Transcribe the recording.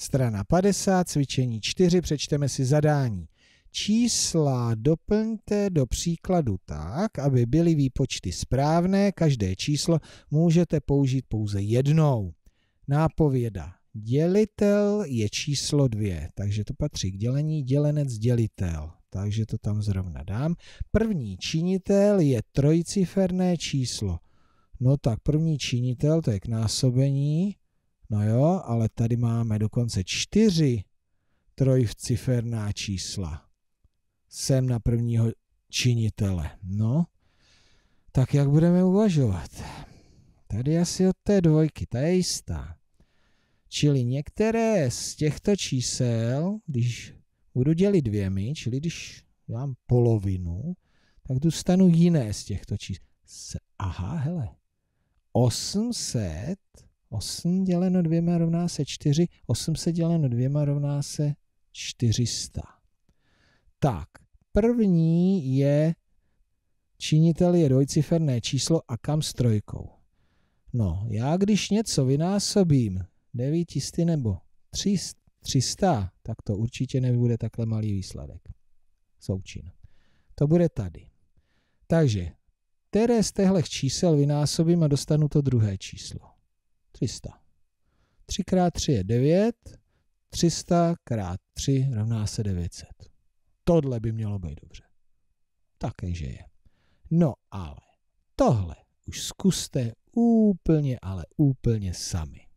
Strana 50, cvičení 4, přečteme si zadání. Čísla doplňte do příkladu tak, aby byly výpočty správné, každé číslo můžete použít pouze jednou. Nápověda. Dělitel je číslo 2, takže to patří k dělení dělenec dělitel. Takže to tam zrovna dám. První činitel je trojciferné číslo. No tak první činitel, to je k násobení, No jo, ale tady máme dokonce čtyři trojciferná čísla. Jsem na prvního činitele. No, tak jak budeme uvažovat? Tady asi od té dvojky, ta je jistá. Čili některé z těchto čísel, když budu dělit dvěmi, čili když dám polovinu, tak dostanu jiné z těchto čísel. Aha, hele, 800 8 děleno dvěma rovná se 4, se děleno dvěma rovná se 400. Tak, první je činitel je dvojciferné číslo a kam s trojkou. No, já když něco vynásobím 900 nebo 300, tak to určitě nebude takhle malý výsledek. Součin. To bude tady. Takže, které z těchto čísel vynásobím a dostanu to druhé číslo. 300. 3 x 3 je 9, 300 x 3 rovná se 900. Tohle by mělo být dobře. Také, že je. No ale tohle už zkuste úplně, ale úplně sami.